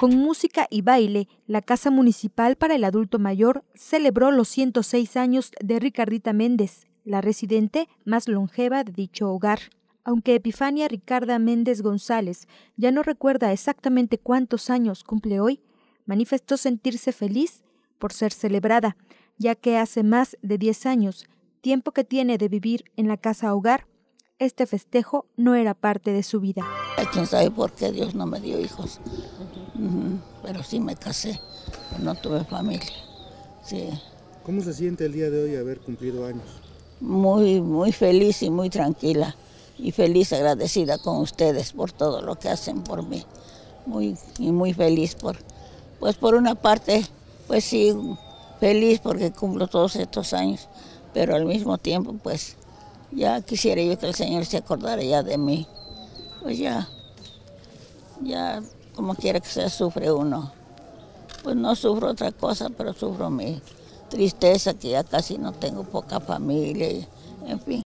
Con música y baile, la Casa Municipal para el Adulto Mayor celebró los 106 años de Ricardita Méndez, la residente más longeva de dicho hogar. Aunque Epifania Ricarda Méndez González ya no recuerda exactamente cuántos años cumple hoy, manifestó sentirse feliz por ser celebrada, ya que hace más de 10 años, tiempo que tiene de vivir en la casa hogar, este festejo no era parte de su vida. ¿Quién sabe por qué Dios no me dio hijos? Pero sí me casé, no tuve familia. ¿Cómo se siente el día de hoy haber cumplido años? Muy, muy feliz y muy tranquila. Y feliz, agradecida con ustedes por todo lo que hacen por mí. Muy, y muy feliz por, pues por una parte, pues sí, feliz porque cumplo todos estos años, pero al mismo tiempo, pues ya quisiera yo que el Señor se acordara ya de mí. Pues ya, ya como quiera que sea, sufre uno. Pues no sufro otra cosa, pero sufro mi tristeza, que ya casi no tengo poca familia, en fin.